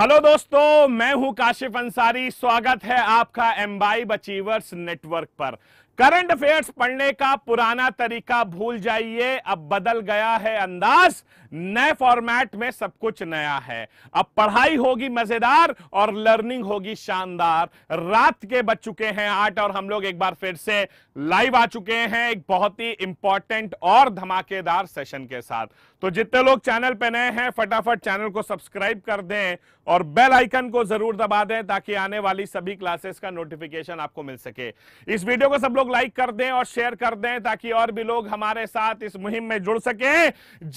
Hello दोस्तों मैं हूं काशिफ अंसारी स्वागत है आपका एम्बाइब अचीवर्स नेटवर्क पर करंट अफेयर्स पढ़ने का पुराना तरीका भूल जाइए अब बदल गया है अंदाज नए फॉर्मेट में सब कुछ नया है अब पढ़ाई होगी मजेदार और लर्निंग होगी शानदार रात के बज चुके हैं आठ और हम लोग एक बार फिर से लाइव आ चुके हैं एक बहुत ही इंपॉर्टेंट और धमाकेदार सेशन के साथ तो जितने लोग चैनल पे नए हैं फटाफट चैनल को सब्सक्राइब कर दें और बेल आइकन को जरूर दबा दें ताकि आने वाली सभी क्लासेस का नोटिफिकेशन आपको मिल सके इस वीडियो को सब लोग लाइक कर दें और शेयर कर दें ताकि और भी लोग हमारे साथ इस मुहिम में जुड़ सके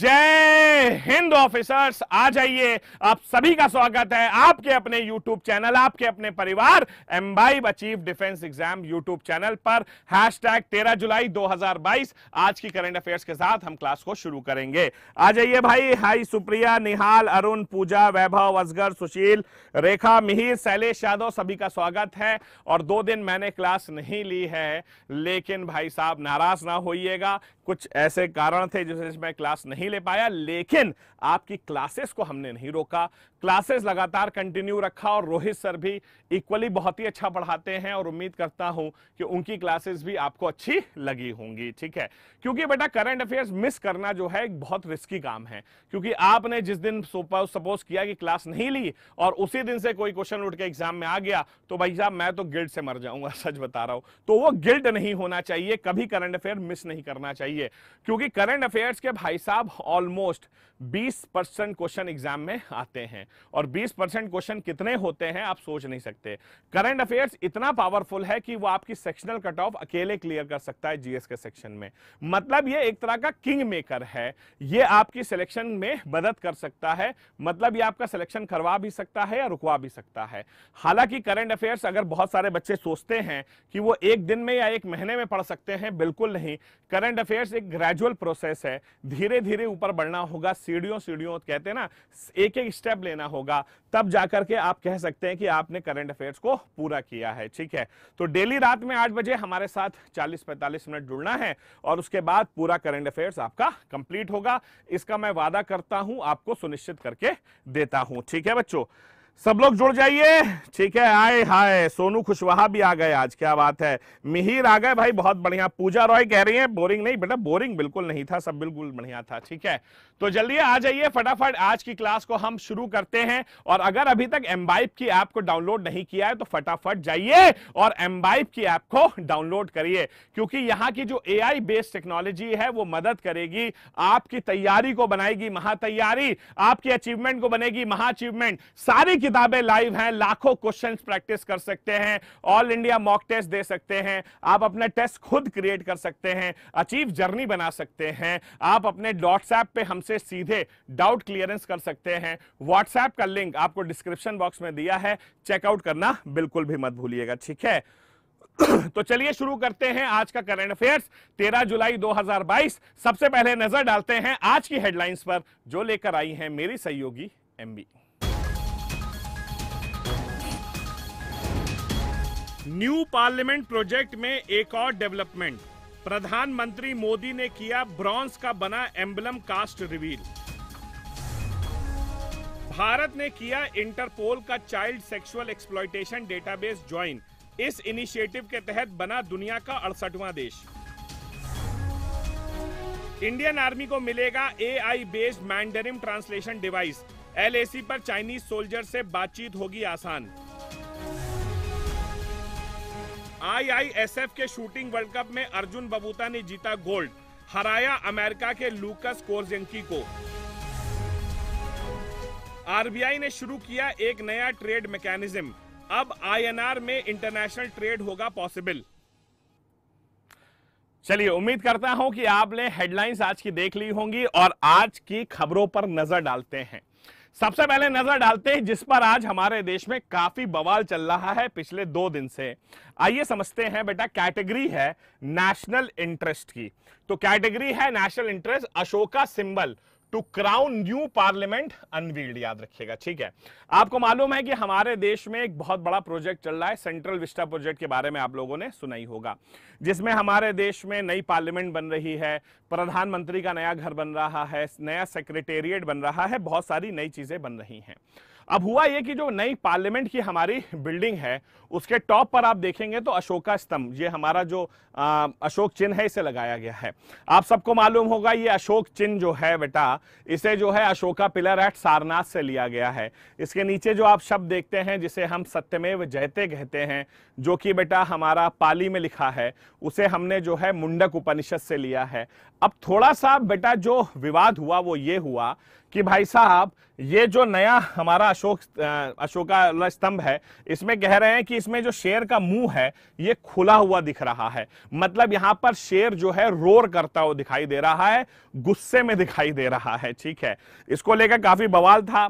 जय हिंद ऑफिसर्स आ जाइए आप सभी का स्वागत है आपके अपने यूट्यूब चैनल आपके अपने परिवार Embibe achieve defence exam YouTube channel पर हैश टैग तेरह जुलाई 2022 आज की करंट अफेयर्स के साथ हम क्लास को शुरू करेंगे आ जाइए भाई हाई सुप्रिया निहाल अरुण पूजा वैभव असगर सुशील रेखा मिहिर शैलेश यादव सभी का स्वागत है और दो दिन मैंने क्लास नहीं ली है लेकिन भाई साहब नाराज ना होइएगा कुछ ऐसे कारण थे जिससे मैं क्लास नहीं ले पाया लेकिन आपकी क्लासेस को हमने नहीं रोका क्लासेस लगातार कंटिन्यू रखा और रोहित सर भी इक्वली बहुत ही अच्छा पढ़ाते हैं और उम्मीद करता हूं कि उनकी क्लासेस भी आपको अच्छी लगी होंगी ठीक है क्योंकि बेटा करंट अफेयर्स मिस करना जो है एक बहुत रिस्की काम है क्योंकि आपने जिस दिन सपोज किया कि क्लास नहीं ली और उसी दिन से कोई क्वेश्चन उठ के एग्जाम में आ गया तो भाई साहब मैं तो गिल्ड से मर जाऊंगा सच बता रहा हूं तो वो गिल्ड नहीं होना चाहिए कभी करंट अफेयर मिस नहीं करना चाहिए क्योंकि करंट अफेयर्स के भाई साहब ऑलमोस्ट 20 परसेंट क्वेश्चन एग्जाम में आते हैं और 20 परसेंट क्वेश्चन कितने होते हैं आप सोच नहीं सकते करंट अफेयर्स इतना पावरफुल है कि वो आपकी सेक्शनल कट ऑफ अकेले क्लियर कर सकता है जीएस के सेक्शन में मतलब ये एक तरह का किंग मेकर है ये आपकी सिलेक्शन में मदद कर सकता है मतलब ये आपका सिलेक्शन करवा भी सकता है या रुकवा भी सकता है हालांकि करंट अफेयर्स अगर बहुत सारे बच्चे सोचते हैं कि वो एक दिन में या एक महीने में पढ़ सकते हैं बिल्कुल नहीं करंट अफेयर्स एक ग्रेजुअल प्रोसेस है धीरे धीरे ऊपर बढ़ना होगा सीढ़ियों सीढ़ियों कहते हैं ना एक एक स्टेप लेना होगा तब जाकर के आप कह सकते हैं कि आपने करंट अफेयर्स को पूरा किया है ठीक है तो डेली रात में आठ बजे हमारे साथ चालीस पैंतालीस मिनट जुड़ना है और उसके बाद पूरा करंट अफेयर्स आपका कंप्लीट होगा इसका मैं वादा करता हूं आपको सुनिश्चित करके देता हूं ठीक है बच्चों सब लोग जुड़ जाइए ठीक है आए हाय सोनू खुशवाहा भी आ गए आज क्या बात है मिहिर आ गए भाई बहुत बढ़िया पूजा रॉय कह रही है बोरिंग नहीं बेटा बोरिंग बिल्कुल नहीं था सब बिल्कुल बढ़िया था ठीक है तो जल्दी आ जाइए फटाफट आज की क्लास को हम शुरू करते हैं और अगर अभी तक एम्बाइप की ऐप को डाउनलोड नहीं किया है तो फटाफट जाइए और एम्बाइप की ऐप को डाउनलोड करिए क्योंकि यहाँ की जो एआई बेस्ड टेक्नोलॉजी है वो मदद करेगी आपकी तैयारी को बनाएगी महातैयारी आपकी अचीवमेंट को बनेगी महाअचीवमेंट सारी किताबें लाइव हैं लाखों क्वेश्चन प्रैक्टिस कर सकते हैं ऑल इंडिया मॉक टेस्ट दे सकते हैं आप अपना टेस्ट खुद क्रिएट कर सकते हैं अचीव जर्नी बना सकते हैं आप अपने डॉट्सएप पे हमसे से सीधे डाउट क्लियरेंस कर सकते हैं व्हाट्सएप का लिंक आपको डिस्क्रिप्शन बॉक्स में दिया है चेकआउट करना बिल्कुल भी मत भूलिएगा ठीक है तो चलिए शुरू करते हैं आज का करंट अफेयर्स 13 जुलाई 2022 सबसे पहले नजर डालते हैं आज की हेडलाइंस पर जो लेकर आई हैं मेरी सहयोगी एमबी न्यू पार्लियामेंट प्रोजेक्ट में एक और डेवलपमेंट प्रधानमंत्री मोदी ने किया ब्रॉन्ज का बना एम्बलम कास्ट रिवील भारत ने किया इंटरपोल का child sexual exploitation database join इस इनिशिएटिव के तहत बना दुनिया का अड़सठवां देश इंडियन आर्मी को मिलेगा AI based Mandarin translation device LAC पर चाइनीज सोल्जर से बातचीत होगी आसान आईआईएसएफ के शूटिंग वर्ल्ड कप में अर्जुन बबूता ने जीता गोल्ड हराया अमेरिका के लूकस कोर्जेंकी को आरबीआई ने शुरू किया एक नया ट्रेड मैकेनिज्म अब आईएनआर में इंटरनेशनल ट्रेड होगा पॉसिबल चलिए उम्मीद करता हूं कि आपने हेडलाइंस आज की देख ली होंगी और आज की खबरों पर नजर डालते हैं सबसे पहले नजर डालते हैं जिस पर आज हमारे देश में काफी बवाल चल रहा है पिछले दो दिन से आइए समझते हैं बेटा कैटेगरी है नेशनल इंटरेस्ट की तो कैटेगरी है national interest Ashoka symbol to crown new parliament unveiled याद रखिएगा ठीक है आपको मालूम है कि हमारे देश में एक बहुत बड़ा प्रोजेक्ट चल रहा है सेंट्रल विस्टा प्रोजेक्ट के बारे में आप लोगों ने सुना ही होगा जिसमें हमारे देश में नई पार्लियामेंट बन रही है प्रधानमंत्री का नया घर बन रहा है नया सेक्रेटेरिएट बन रहा है बहुत सारी नई चीजें बन रही हैं अब हुआ ये कि जो नई पार्लियामेंट की हमारी बिल्डिंग है उसके टॉप पर आप देखेंगे तो अशोका स्तंभ ये हमारा जो आ, अशोक चिन्ह है इसे लगाया गया है आप सबको मालूम होगा ये अशोक चिन्ह जो है बेटा इसे जो है अशोका पिलर एट सारनाथ से लिया गया है इसके नीचे जो आप शब्द देखते हैं जिसे हम सत्यमेव जयते कहते हैं जो कि बेटा हमारा पाली में लिखा है उसे हमने जो है मुंडक उपनिषद से लिया है अब थोड़ा सा बेटा जो विवाद हुआ वो ये हुआ कि भाई साहब ये जो नया हमारा अशोक अशोका स्तंभ है इसमें कह रहे हैं कि इसमें जो शेर का मुंह है ये खुला हुआ दिख रहा है मतलब यहां पर शेर जो है रोर करता हुआ दिखाई दे रहा है गुस्से में दिखाई दे रहा है ठीक है इसको लेकर काफी बवाल था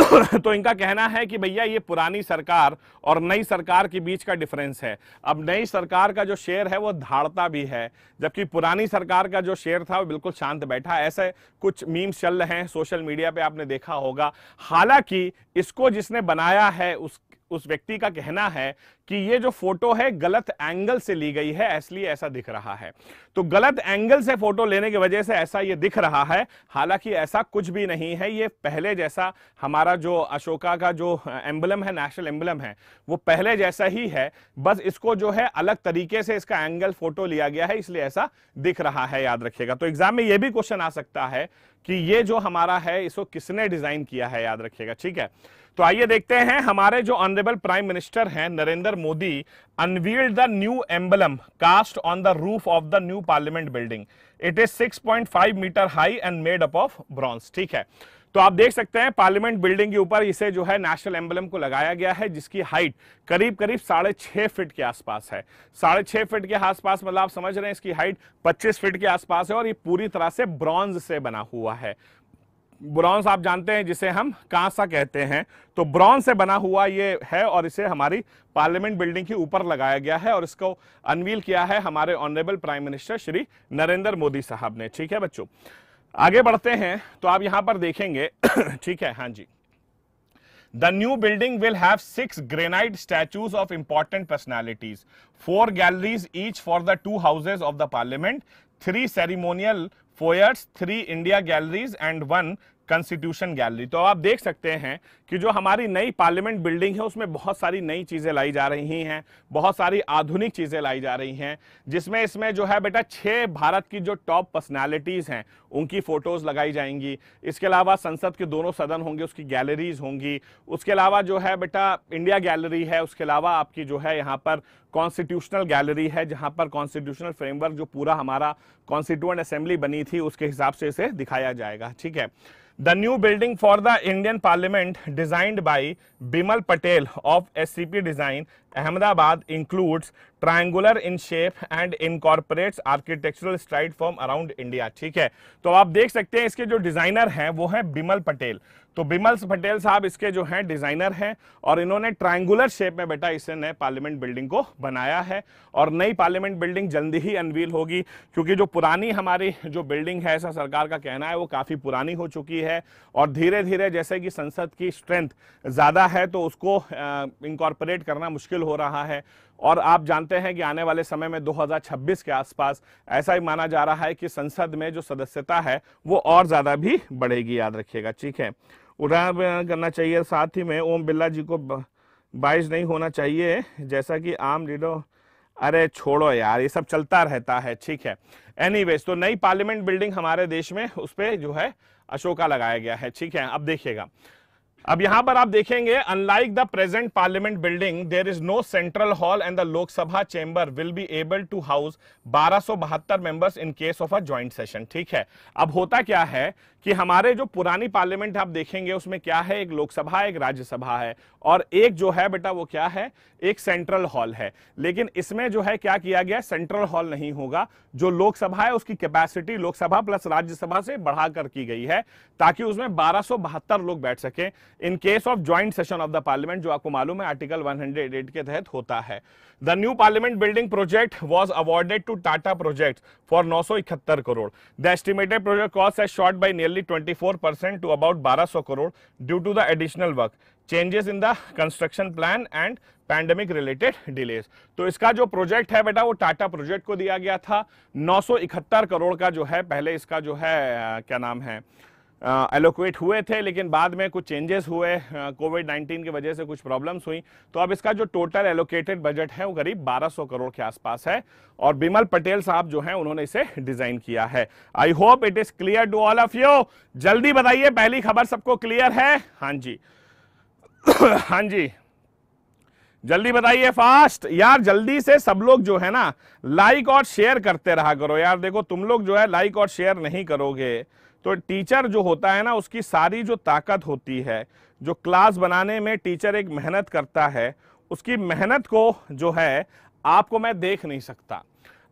तो इनका कहना है कि भैया ये पुरानी सरकार और नई सरकार के बीच का डिफरेंस है अब नई सरकार का जो शेयर है वो धाड़ता भी है जबकि पुरानी सरकार का जो शेयर था वो बिल्कुल शांत बैठा ऐसे कुछ मीम्स चल रहे हैं सोशल मीडिया पे आपने देखा होगा हालांकि इसको जिसने बनाया है उस उस व्यक्ति का कहना है कि ये जो फोटो है गलत एंगल से ली गई है इसलिए ऐसा दिख रहा है तो गलत एंगल से फोटो लेने की वजह से ऐसा ये दिख रहा है हालांकि ऐसा कुछ भी नहीं है ये पहले जैसा हमारा जो अशोका का जो एम्बलम है नेशनल एम्बलम है वो पहले जैसा ही है बस इसको जो है अलग तरीके से इसका एंगल फोटो लिया गया है इसलिए ऐसा दिख रहा है याद रखिएगा तो एग्जाम में यह भी क्वेश्चन आ सकता है कि ये जो हमारा है इसको किसने डिजाइन किया है याद रखिएगा ठीक है तो आइए देखते हैं हमारे जो ऑनरेबल प्राइम मिनिस्टर हैं Narendra Modi unveiled the new emblem cast on the roof of the new parliament building it is 6.5 metre high and made up of bronze ठीक है तो आप देख सकते हैं पार्लियामेंट बिल्डिंग के ऊपर इसे जो है नेशनल एम्बलम को लगाया गया है जिसकी हाइट करीब करीब साढ़े छह फिट के आसपास है साढ़े छह फिट के आसपास मतलब आप समझ रहे हैं इसकी हाइट 25 फिट के आसपास है और ये पूरी तरह से ब्रॉन्ज से बना हुआ है ब्रॉन्स आप जानते हैं जिसे हम कांसा कहते हैं तो ब्रॉन्स से बना हुआ ये है और इसे हमारी पार्लियामेंट बिल्डिंग के ऊपर लगाया गया है और इसको अनवील किया है हमारे honourable prime minister Shri Narendra Modi साहब ने ठीक है बच्चों आगे बढ़ते हैं तो आप यहां पर देखेंगे ठीक है हाँ जी the new building will have six granite statues of important personalities four galleries each for the two houses of the parliament three ceremonial foyers three India galleries and one constitution gallery तो आप देख सकते हैं कि जो हमारी नई parliament building है उसमें बहुत सारी नई चीज़ें लाई जा रही हैं बहुत सारी आधुनिक चीज़ें लाई जा रही हैं जिसमें इसमें जो है बेटा छः भारत की जो टॉप पर्सनालिटीज़ हैं उनकी फ़ोटोज़ लगाई जाएंगी इसके अलावा संसद के दोनों सदन होंगे उसकी गैलरीज होंगी उसके अलावा जो है बेटा इंडिया गैलरी है उसके अलावा आपकी जो है यहाँ पर कॉन्स्टिट्यूशनल गैलरी है जहां पर कॉन्स्टिट्यूशनल फ्रेमवर्क जो पूरा हमारा कॉन्स्टिट्यूएंट असेंबली बनी थी उसके हिसाब से इसे दिखाया जाएगा ठीक है the new building for the Indian parliament designed by Bimal Patel of S design Ahmedabad includes triangular in shape and incorporate architectural stride form around India ठीक है तो आप देख सकते हैं इसके जो डिजाइनर हैं वो हैं बिमल पटेल तो बिमल पटेल साहब इसके जो हैं डिजाइनर हैं और इन्होंने ट्रायंगुलर शेप में बेटा इसे नए पार्लियामेंट बिल्डिंग को बनाया है और नई पार्लियामेंट बिल्डिंग जल्दी ही अनवील होगी क्योंकि जो पुरानी हमारी जो बिल्डिंग है ऐसा सरकार का कहना है वो काफ़ी पुरानी हो चुकी है और धीरे धीरे जैसे कि संसद की स्ट्रेंथ ज़्यादा है तो उसको इनकॉर्पोरेट करना मुश्किल मुश्किल हो रहा है और आप जानते हैं कि आने वाले समय में 2026 के आसपास ऐसा ही माना जा रहा है कि संसद में जो सदस्यता है वो और ज़्यादा भी बढ़ेगी याद रखिएगा ठीक है उदाहरण करना चाहिए साथ ही में ओम बिरला जी को बाइस नहीं होना चाहिए जैसा कि आम लीडर अरे छोड़ो यार ये सब चलता रहता है ठीक है एनीवेज तो नई पार्लियामेंट बिल्डिंग हमारे देश में उस पर जो है अशोका लगाया गया है ठीक है अब देखिएगा अब यहां पर आप देखेंगे unlike the present parliament building there is no central hall and the Lok Sabha chamber will be able to house 1272 members in case of a joint session ठीक है अब होता क्या है कि हमारे जो पुरानी पार्लियामेंट आप देखेंगे उसमें क्या है एक लोकसभा एक राज्यसभा है और एक जो है बेटा वो क्या है एक सेंट्रल हॉल है लेकिन इसमें जो है क्या किया गया सेंट्रल हॉल नहीं होगा जो लोकसभा है उसकी कैपेसिटी लोकसभा प्लस राज्यसभा से बढ़ाकर की गई है ताकि उसमें बारह लोग बैठ सके in case of joint session of the parliament जो आपको मालूम है आर्टिकल 108 के तहत होता है the new parliament building project was awarded to Tata project for 971 crore the estimated project cost है short by nearly 24 percent to about 1200 crore due to the additional work changes in the construction plan and pandemic related delays तो इसका जो project है बेटा वो Tata project को दिया गया था 971 करोड़ का जो है पहले इसका जो है क्या नाम है एलोकेट हुए थे लेकिन बाद में कुछ चेंजेस हुए कोविड 19 की वजह से कुछ प्रॉब्लम्स हुई तो अब इसका जो टोटल एलोकेटेड बजट है वो करीब 1200 करोड़ के आसपास है और बिमल पटेल साहब जो हैं उन्होंने इसे डिजाइन किया है I hope it is clear to all of you जल्दी बताइए पहली खबर सबको क्लियर है हाँ जी हाँ जी जल्दी बताइए फास्ट यार जल्दी से सब लोग जो है ना लाइक और शेयर करते रहा करो यार देखो तुम लोग जो है लाइक और शेयर नहीं करोगे तो टीचर जो होता है ना उसकी सारी जो ताकत होती है जो क्लास बनाने में टीचर एक मेहनत करता है उसकी मेहनत को जो है आपको मैं देख नहीं सकता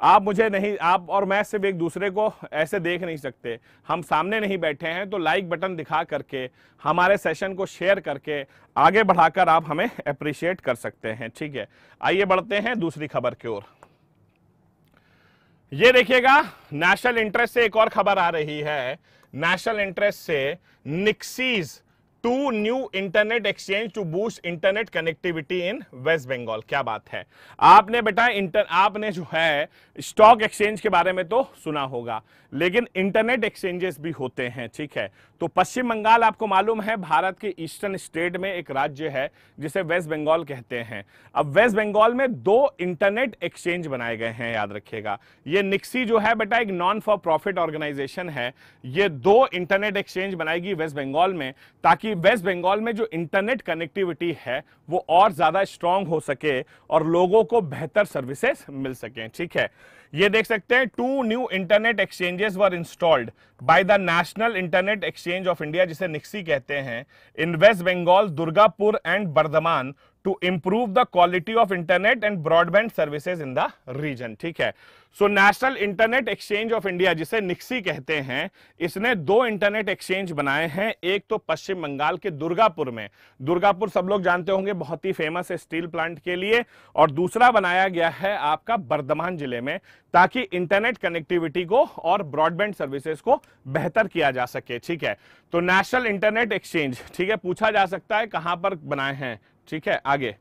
आप मुझे नहीं आप और मैं सिर्फ एक दूसरे को ऐसे देख नहीं सकते हम सामने नहीं बैठे हैं तो लाइक बटन दिखा करके हमारे सेशन को शेयर करके आगे बढ़ाकर आप हमें अप्रिशिएट कर सकते हैं ठीक है आइए बढ़ते हैं दूसरी खबर की ओर ये देखिएगा नेशनल इंटरेस्ट से एक और खबर आ रही है नेशनल इंटरेस्ट से NIXI's two new internet exchange to boost internet connectivity in West Bengal क्या बात है आपने बेटा इंटर आपने जो है स्टॉक एक्सचेंज के बारे में तो सुना होगा लेकिन इंटरनेट एक्सचेंजेस भी होते हैं ठीक है तो पश्चिम बंगाल आपको मालूम है भारत के ईस्टर्न स्टेट में एक राज्य है जिसे वेस्ट बंगाल कहते हैं अब वेस्ट बंगाल में दो इंटरनेट एक्सचेंज बनाए गए हैं याद रखिएगा ये निक्सी जो है बेटा एक नॉन फॉर प्रॉफिट ऑर्गेनाइजेशन है ये दो इंटरनेट एक्सचेंज बनाएगी वेस्ट बंगाल में ताकि कि वेस्ट बंगाल में जो इंटरनेट कनेक्टिविटी है वो और ज़्यादा स्ट्रांग हो सके और लोगों को बेहतर सर्विसेज मिल सके ठीक है ये देख सकते हैं two new internet exchanges were installed by the national internet exchange of India जिसे निक्सी कहते हैं in West Bengal Durgapur and Bardhaman to improve the quality of internet and broadband services in the region ठीक है so national internet exchange of India जिसे NIXI कहते हैं इसने दो इंटरनेट एक्सचेंज बनाए हैं एक तो पश्चिम बंगाल के दुर्गापुर में दुर्गापुर सब लोग जानते होंगे बहुत ही फेमस है स्टील प्लांट के लिए और दूसरा बनाया गया है आपका बर्धमान जिले में ताकि इंटरनेट कनेक्टिविटी को और ब्रॉडबैंड सर्विसेज को बेहतर किया जा सके ठीक है तो नेशनल इंटरनेट एक्सचेंज ठीक है पूछा जा सकता है कहां पर बनाए हैं ठीक है आगे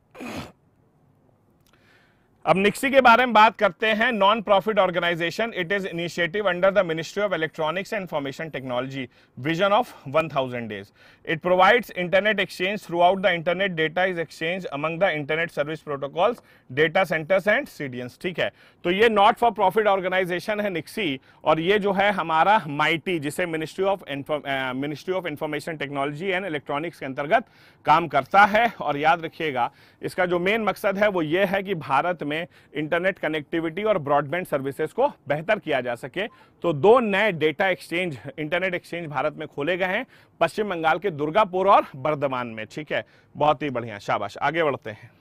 अब निक्सी के बारे में बात करते हैं non profit organisation it is initiative under the ministry of electronics and information technology vision of 1000 days it provides internet exchange throughout the internet data is exchange among the internet service protocols data centres and CDNs ठीक है तो ये not for profit organisation है निक्सी और ये जो है हमारा माइटी जिसे ministry of ministry of information technology and electronics के अंतर्गत काम करता है और याद रखिएगा इसका जो मेन मकसद है वो ये है कि भारत में में इंटरनेट कनेक्टिविटी और ब्रॉडबैंड सर्विसेज को बेहतर किया जा सके तो दो नए data exchange internet exchange Bharat में खोले गए हैं पश्चिम बंगाल के दुर्गापुर और बर्धमान में ठीक है बहुत ही बढ़िया शाबाश आगे बढ़ते हैं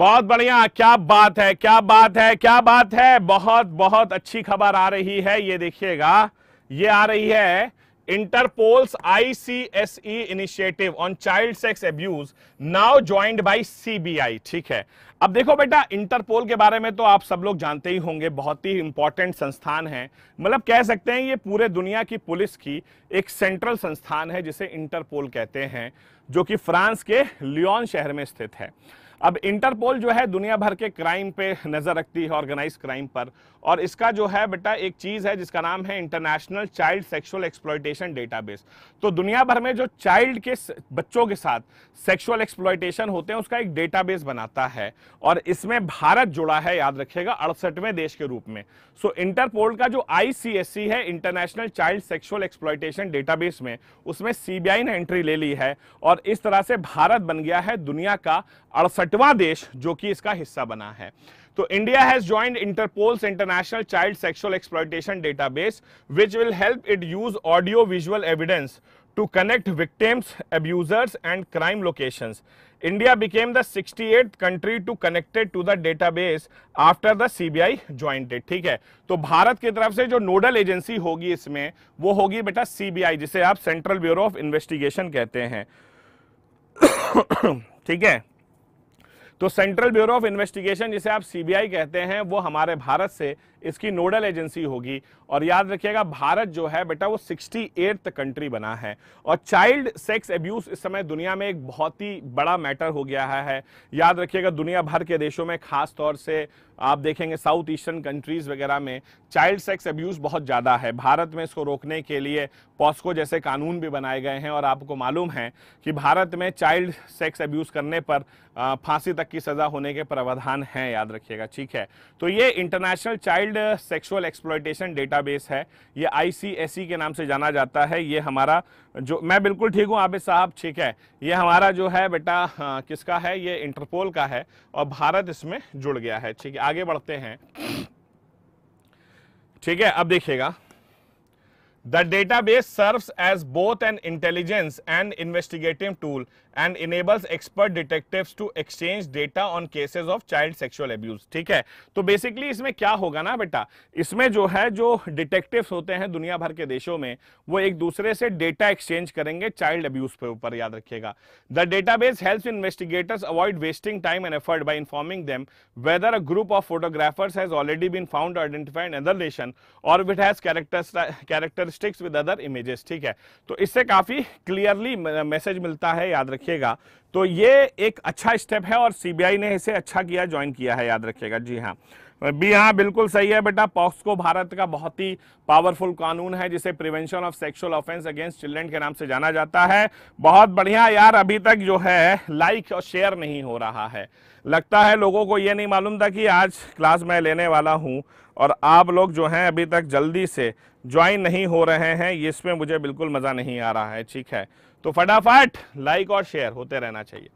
बहुत बढ़िया क्या बात है क्या बात है क्या बात है बहुत बहुत अच्छी खबर आ रही है ये देखिएगा ये आ रही है Interpol's ICSE initiative on child sex abuse now joined by CBI ठीक है अब देखो बेटा इंटरपोल के बारे में तो आप सब लोग जानते ही होंगे बहुत ही इंपॉर्टेंट संस्थान है मतलब कह सकते हैं ये पूरे दुनिया की पुलिस की एक सेंट्रल संस्थान है जिसे इंटरपोल कहते हैं जो कि फ्रांस के लियोन शहर में स्थित है अब इंटरपोल जो है दुनिया भर के क्राइम पे नज़र रखती है ऑर्गेनाइज क्राइम पर और इसका जो है बेटा एक चीज़ है जिसका नाम है international child sexual exploitation database तो दुनिया भर में जो चाइल्ड के बच्चों के साथ सेक्सुअल एक्सप्लॉयटेशन होते हैं उसका एक डेटाबेस बनाता है और इसमें भारत जुड़ा है याद रखिएगा अड़सठवें देश के रूप में सो इंटरपोल का जो आईसीएससी है international child sexual exploitation database में उसमें सीबीआई ने एंट्री ले ली है और इस तरह से भारत बन गया है दुनिया का अड़सठ छठवां देश जो कि इसका हिस्सा बना है तो India has joint Interpol's international child sexual exploitation database which will help it use audio visual evidence to connect to connect victims, abusers and crime locations. India became the 68th country to connected to the after the C B I it. ठीक है तो भारत की तरफ से जो nodal agency होगी इसमें वो होगी बेटा सी बी आई जिसे आप सेंट्रल ब्यूरो ऑफ इन्वेस्टिगेशन कहते हैं ठीक है तो सेंट्रल ब्यूरो ऑफ इन्वेस्टिगेशन जिसे आप सीबीआई कहते हैं वो हमारे भारत से इसकी नोडल एजेंसी होगी और याद रखिएगा भारत जो है बेटा वो सिक्सटी कंट्री बना है और चाइल्ड सेक्स एब्यूज इस समय दुनिया में एक बहुत ही बड़ा मैटर हो गया है याद रखिएगा दुनिया भर के देशों में खास तौर से आप देखेंगे साउथ ईस्टर्न कंट्रीज़ वगैरह में चाइल्ड सेक्स एब्यूज़ बहुत ज़्यादा है भारत में इसको रोकने के लिए पॉस्को जैसे कानून भी बनाए गए हैं और आपको मालूम है कि भारत में चाइल्ड सेक्स एब्यूज़ करने पर फांसी तक की सज़ा होने के प्रावधान हैं याद रखिएगा ठीक है तो ये international child world sexual exploitation database है ये आई e के नाम से जाना जाता है ये हमारा जो मैं बिल्कुल ठीक हूँ आबिद साहब ठीक है ये हमारा जो है बेटा हाँ, किसका है ये इंटरपोल का है और भारत इसमें जुड़ गया है ठीक है आगे बढ़ते हैं ठीक है अब देखिएगा The database serves as both an intelligence and investigative tool and enables expert detectives to exchange data on cases of child sexual abuse ठीक है तो basically इसमें क्या होगा ना बेटा इसमें जो है जो detectives होते हैं दुनिया भर के देशों में वो एक दूसरे से data exchange करेंगे child abuse पे ऊपर याद रखिएगा The database helps investigators avoid wasting time and effort by informing them whether a group of photographers has already been found or identified in another nation or if it has characteristics with other images ठीक है तो इससे काफी clearly message मिलता है याद रखिए रखिएगा तो ये एक अच्छा स्टेप है और सीबीआई ने इसे अच्छा किया ज्वाइन किया है याद रखिएगा जी हाँ बी हाँ बिल्कुल सही है बेटा पॉक्सको भारत का बहुत ही पावरफुल कानून है जिसे prevention of sexual offence against children के नाम से जाना जाता है बहुत बढ़िया यार अभी तक जो है लाइक और शेयर नहीं हो रहा है लगता है लोगों को ये नहीं मालूम था कि आज क्लास मैं लेने वाला हूँ और आप लोग जो हैं अभी तक जल्दी से ज्वाइन नहीं हो रहे हैं इसमें मुझे बिल्कुल मज़ा नहीं आ रहा है ठीक है तो फटाफट लाइक और शेयर होते रहना चाहिए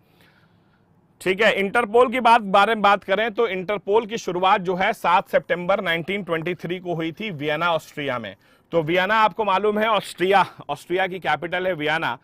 ठीक है इंटरपोल की बात बारे में बात करें तो इंटरपोल की शुरुआत जो है 7 सितंबर 1923 को हुई थी वियना ऑस्ट्रिया में तो वियना आपको मालूम है ऑस्ट्रिया ऑस्ट्रिया की कैपिटल है वियना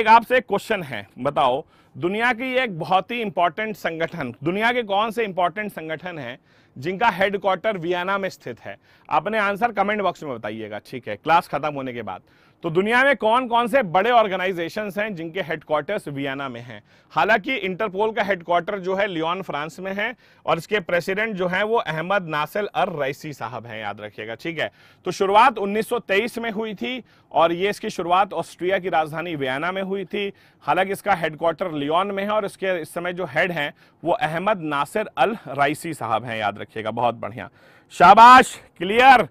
एक आपसे क्वेश्चन है बताओ दुनिया की एक बहुत ही इंपॉर्टेंट संगठन दुनिया के कौन से इंपॉर्टेंट संगठन है जिनका हेडक्वार्टर वियना में स्थित है अपने आंसर कमेंट बॉक्स में बताइएगा ठीक है क्लास खत्म होने के बाद तो दुनिया में कौन कौन से बड़े ऑर्गेनाइजेशन हैं जिनके हेडक्वार्टर्स वियना में हैं हालांकि इंटरपोल का हेडक्वार्टर जो है लियोन फ्रांस में है और इसके प्रेसिडेंट जो है वो अहमद नासिल अर रईसी साहब हैं याद रखिएगा ठीक है तो शुरुआत 1923 में हुई थी और ये इसकी शुरुआत ऑस्ट्रिया की राजधानी वियना में हुई थी हालांकि इसका हेडक्वार्टर लियोन में है और इसके इस समय जो हेड हैं वो अहमद नासिर अल रईसी साहब हैं याद रखिएगा बहुत बढ़िया शाबाश clear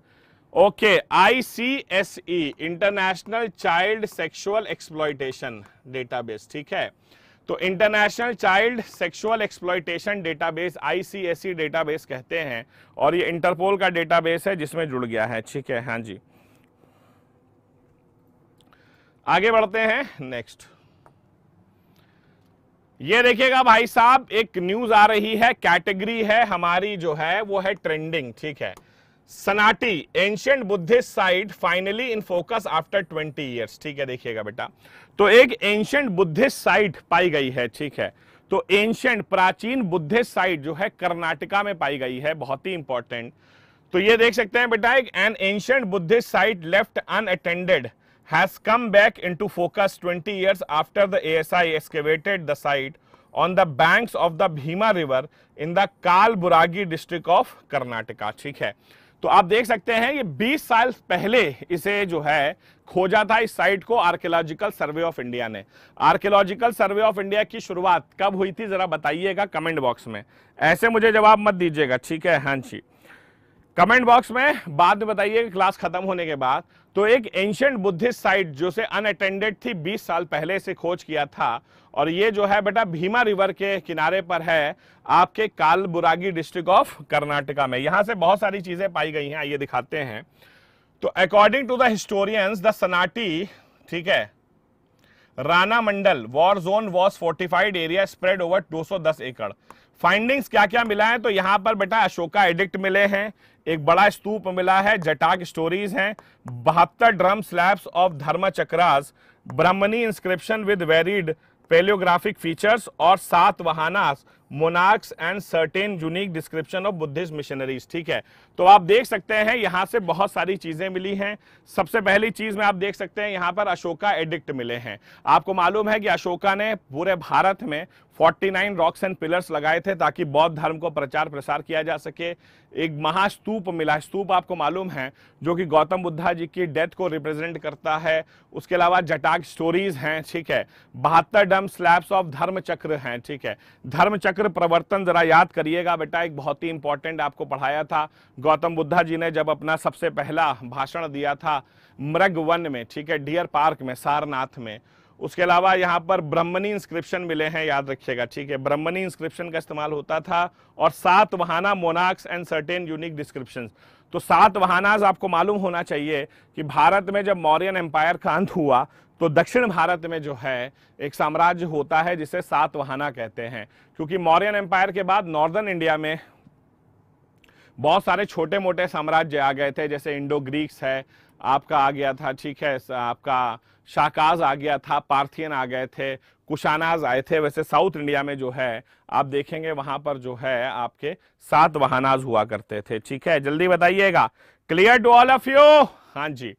okay ICSE international child sexual exploitation database ठीक है तो international child sexual exploitation database ICSE database कहते हैं और ये इंटरपोल का डेटाबेस है जिसमें जुड़ गया है ठीक है हाँ जी आगे बढ़ते हैं नेक्स्ट ये देखिएगा भाई साहब एक न्यूज आ रही है कैटेगरी है हमारी जो है वो है ट्रेंडिंग ठीक है Sannati ancient Buddhist site finally in focus after 20 years ठीक है देखिएगा बेटा तो एक एंशियंट बुद्धिस्ट साइट पाई गई है ठीक है तो एंशियंट प्राचीन बुद्धिस्ट साइट जो है कर्नाटका में पाई गई है बहुत ही इंपॉर्टेंट तो ये देख सकते हैं बेटा एक an ancient Buddhist site left unattended has come back in to focus twenty years after the ASI excavated the site on the banks of the Bhima river in the Kalaburagi district of Karnataka ठीक है तो आप देख सकते हैं ये 20 साल पहले इसे जो है खोजा था इस साइट को आर्कियोलॉजिकल सर्वे ऑफ इंडिया ने आर्कियोलॉजिकल सर्वे ऑफ इंडिया की शुरुआत कब हुई थी जरा बताइएगा कमेंट बॉक्स में ऐसे मुझे जवाब मत दीजिएगा ठीक है हाँ जी कमेंट बॉक्स में बाद में बताइए क्लास खत्म होने के बाद तो एक एंशियंट बुद्धिस्ट साइट जो से अनअटेंडेड थी 20 साल पहले इसे खोज किया था और ये जो है बेटा भीमा रिवर के किनारे पर है आपके कालबुरागी डिस्ट्रिक्ट ऑफ कर्नाटका में यहां से बहुत सारी चीज़ें पाई गई हैं आइए दिखाते हैं तो according to the historians the Sannati ठीक है Ranamandala war zone was fortified area spread over 210 एकड़ फाइंडिंग्स क्या क्या मिला है तो यहां पर बेटा अशोका एडिक्ट मिले हैं एक बड़ा स्तूप मिला है जटाक स्टोरीज हैं बहत्तर drum slabs of dharma chakras Brahmani inscription with varied palaeographic features और सात Satavahanas monarchs and certain unique description of Buddhist missionaries ठीक है तो आप देख सकते हैं यहाँ से बहुत सारी चीज़ें मिली हैं सबसे पहली चीज़ में आप देख सकते हैं यहाँ पर अशोका एडिक्ट मिले हैं आपको मालूम है कि अशोका ने पूरे भारत में 49 रॉक्स एंड पिलर्स लगाए थे ताकि बौद्ध धर्म को प्रचार प्रसार किया जा सके एक महास्तूप मिला स्तूप आपको मालूम है जो कि गौतम बुद्धा जी की डेथ को रिप्रेजेंट करता है उसके अलावा जटाक स्टोरीज हैं ठीक है बहत्तर डम स्लैब्स ऑफ धर्म चक्र हैं ठीक है धर्म चक्र चक्र प्रवर्तन जरा याद करिएगा बेटा एक बहुत ही इंपॉर्टेंट आपको पढ़ाया था गौतम बुद्धा जी ने जब अपना सबसे पहला भाषण दिया था मृग वन में ठीक है डियर पार्क में सारनाथ में उसके अलावा यहाँ पर ब्रह्मणी इंस्क्रिप्शन मिले हैं याद रखिएगा ठीक है ब्रह्मणी इंस्क्रिप्शन का इस्तेमाल होता था और Satavahana monarchs and certain unique description तो सात वहानाज आपको मालूम होना चाहिए कि भारत में जब मौर्यन एम्पायर का अंत हुआ तो दक्षिण भारत में जो है एक साम्राज्य होता है जिसे सातवाहना कहते हैं क्योंकि मौर्यन एम्पायर के बाद नॉर्दर्न इंडिया में बहुत सारे छोटे मोटे साम्राज्य आ गए थे जैसे इंडो ग्रीक्स है आपका आ गया था ठीक है आपका शाकाज आ गया था पार्थियन आ गए थे कुशानाज आए थे वैसे साउथ इंडिया में जो है आप देखेंगे वहां पर जो है आपके सात वहानाज हुआ करते थे ठीक है जल्दी बताइएगा clear to all of you हाँ जी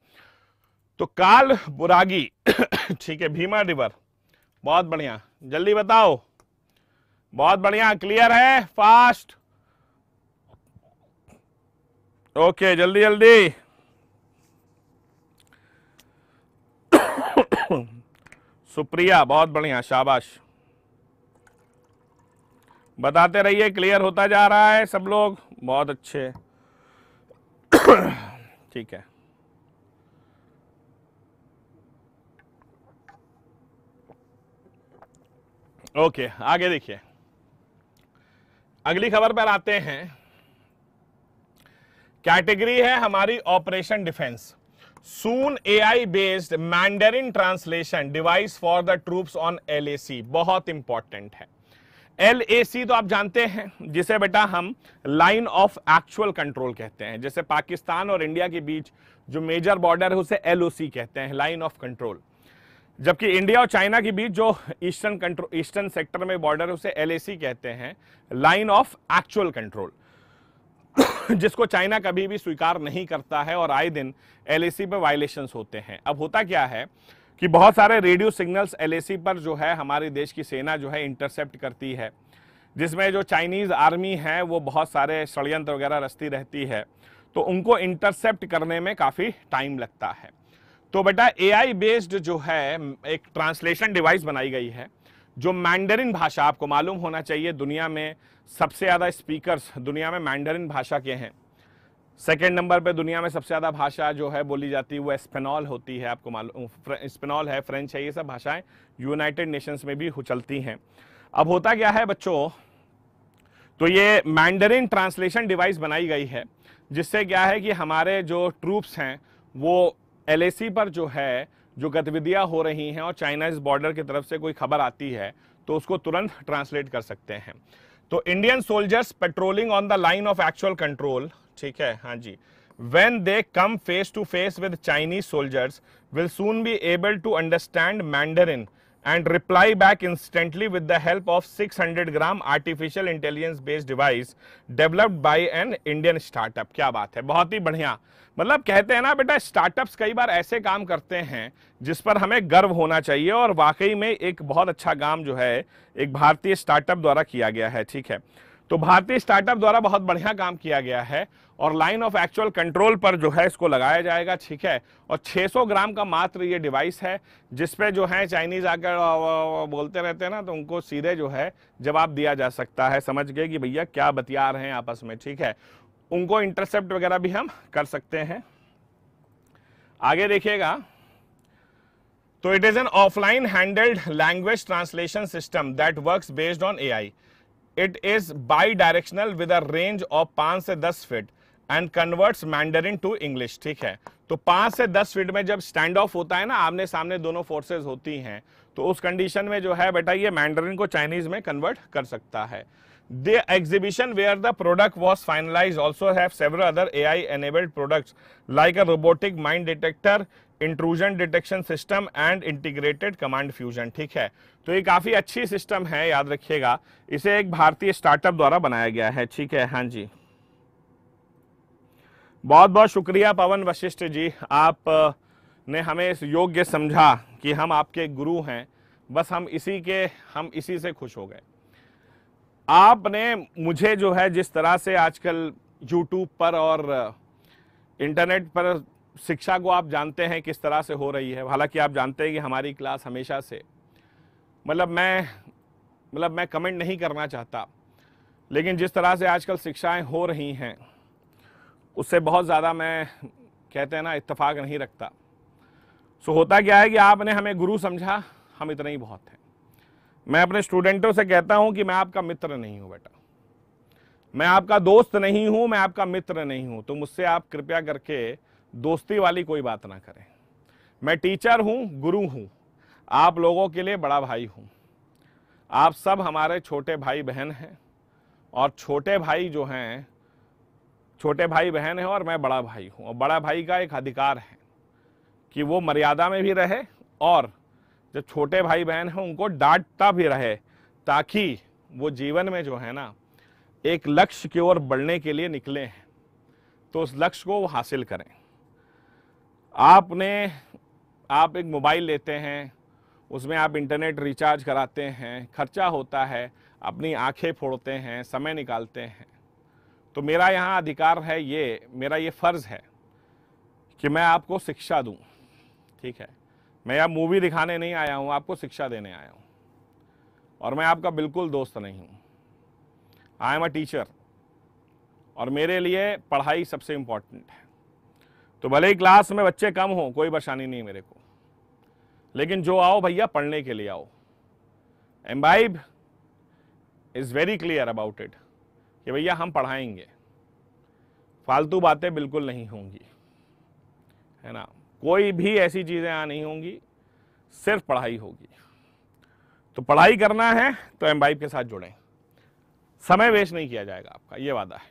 तो काल बुरागी ठीक है भीमा रिवर बहुत बढ़िया जल्दी बताओ बहुत बढ़िया क्लियर है फास्ट ओके जल्दी जल्दी सुप्रिया बहुत बढ़िया शाबाश बताते रहिए क्लियर होता जा रहा है सब लोग बहुत अच्छे ठीक है ओके आगे देखिए अगली खबर पर आते हैं कैटेगरी है हमारी operation defence soon AI based Mandarin translation device for the troops on LAC बहुत इंपॉर्टेंट है एलएसी तो आप जानते हैं जिसे बेटा हम लाइन ऑफ एक्चुअल कंट्रोल कहते हैं जैसे पाकिस्तान और इंडिया के बीच जो मेजर बॉर्डर है उसे एलओसी कहते हैं लाइन ऑफ कंट्रोल जबकि इंडिया और चाइना के बीच जो ईस्टर्न कंट्रोल ईस्टर्न सेक्टर में बॉर्डर है उसे एल कहते हैं लाइन ऑफ एक्चुअल कंट्रोल जिसको चाइना कभी भी स्वीकार नहीं करता है और आए दिन एल पर वायलेशंस होते हैं अब होता क्या है कि बहुत सारे रेडियो सिग्नल्स एल पर जो है हमारे देश की सेना जो है इंटरसेप्ट करती है जिसमें जो चाइनीज़ आर्मी है वो बहुत सारे षडयंत्र वगैरह रचती रहती है तो उनको इंटरसेप्ट करने में काफ़ी टाइम लगता है तो बेटा एआई बेस्ड जो है एक ट्रांसलेशन डिवाइस बनाई गई है जो मैंडरिन भाषा आपको मालूम होना चाहिए दुनिया में सबसे ज़्यादा स्पीकर्स दुनिया में मैंडरिन भाषा के हैं सेकेंड नंबर पे दुनिया में सबसे ज़्यादा भाषा जो है बोली जाती है वो स्पेनॉल होती है आपको मालूम स्पेनॉल है फ्रेंच है ये सब भाषाएं यूनाइटेड नेशंस में भी उचलती हैं अब होता क्या है बच्चों तो ये मैंडरिन ट्रांसलेशन डिवाइस बनाई गई है जिससे क्या है कि हमारे जो ट्रूप्स हैं वो एलएसी पर जो है जो गतिविधियां हो रही हैं और चाइना इस बॉर्डर की तरफ से कोई खबर आती है तो उसको तुरंत ट्रांसलेट कर सकते हैं तो Indian soldiers patrolling on the line of actual control ठीक है हाँ जी when they come face to face with Chinese soldiers will soon be able to understand Mandarin and reply back instantly with the help of 600 gram artificial intelligence based device developed by an Indian startup क्या बात है बहुत ही बढ़िया मतलब कहते हैं ना बेटा स्टार्टअप्स कई बार ऐसे काम करते हैं जिस पर हमें गर्व होना चाहिए और वाकई में एक बहुत अच्छा काम जो है एक भारतीय स्टार्टअप द्वारा किया गया है ठीक है तो भारतीय स्टार्टअप द्वारा बहुत बढ़िया काम किया गया है और लाइन ऑफ एक्चुअल कंट्रोल पर जो है इसको लगाया जाएगा ठीक है और 600 ग्राम का मात्र ये डिवाइस है जिसपे जो है चाइनीज़ आकर बोलते रहते हैं ना तो उनको सीधे जो है जवाब दिया जा सकता है समझ गए कि भैया क्या बतिया रहे हैं आपस में ठीक है उनको इंटरसेप्ट वगैरह भी हम कर सकते हैं आगे देखिएगा तो it is an offline handled language translation system that work based on a it is bidirectional with a range of पांच से दस feet and converts Mandarin to English ठीक है तो पांच से दस फीट में जब स्टैंड ऑफ होता है ना आमने सामने दोनों फोर्सेज होती हैं तो उस कंडीशन में जो है बेटा ये मैंडरिन को चाइनीज में कन्वर्ट कर सकता है The exhibition where the product was finalized also have several other AI-enabled products like a robotic mine detector, intrusion detection system and integrated command fusion. ठीक है तो ये काफ़ी अच्छी सिस्टम है याद रखिएगा इसे एक भारतीय स्टार्टअप द्वारा बनाया गया है ठीक है हाँ जी बहुत बहुत शुक्रिया पवन वशिष्ठ जी आप ने हमें इस योग्य समझा कि हम आपके गुरु हैं बस हम इसी के हम इसी से खुश हो गए आपने मुझे जो है जिस तरह से आजकल यूट्यूब पर और इंटरनेट पर शिक्षा को आप जानते हैं किस तरह से हो रही है हालांकि आप जानते हैं कि हमारी क्लास हमेशा से मतलब मैं मतलब मैं कमेंट नहीं करना चाहता लेकिन जिस तरह से आजकल शिक्षाएं हो रही हैं उससे बहुत ज़्यादा मैं कहते हैं ना इतफाक़ नहीं रखता सो होता क्या है कि आपने हमें गुरु समझा हम इतने ही बहुत हैं मैं अपने स्टूडेंटों से कहता हूँ कि मैं आपका मित्र नहीं हूँ बेटा मैं आपका दोस्त नहीं हूँ मैं आपका मित्र नहीं हूँ तो मुझसे आप कृपया करके दोस्ती वाली कोई बात ना करें मैं टीचर हूँ गुरु हूँ आप लोगों के लिए बड़ा भाई हूँ आप सब हमारे छोटे भाई बहन हैं और छोटे भाई जो हैं छोटे भाई बहन हैं और मैं बड़ा भाई हूँ और बड़ा भाई का एक अधिकार है कि वो मर्यादा में भी रहे और जो छोटे भाई बहन हैं उनको डांटता भी रहे ताकि वो जीवन में जो है ना एक लक्ष्य की ओर बढ़ने के लिए निकले हैं तो उस लक्ष्य को वो हासिल करें आपने आप एक मोबाइल लेते हैं उसमें आप इंटरनेट रिचार्ज कराते हैं खर्चा होता है अपनी आंखें फोड़ते हैं समय निकालते हैं तो मेरा यहाँ अधिकार है ये मेरा ये फ़र्ज़ है कि मैं आपको शिक्षा दूँ ठीक है मैं यहाँ मूवी दिखाने नहीं आया हूँ आपको शिक्षा देने आया हूँ और मैं आपका बिल्कुल दोस्त नहीं हूँ आई एम अ टीचर और मेरे लिए पढ़ाई सबसे इम्पॉर्टेंट है तो भले ही क्लास में बच्चे कम हों कोई परेशानी नहीं मेरे को लेकिन जो आओ भैया पढ़ने के लिए आओ Embibe is very clear about it कि भैया हम पढ़ाएंगे फालतू बातें बिल्कुल नहीं होंगी है ना कोई भी ऐसी चीज़ें यहाँ नहीं होंगी सिर्फ पढ़ाई होगी तो पढ़ाई करना है तो एम के साथ जुड़ें समय वेस्ट नहीं किया जाएगा आपका ये वादा है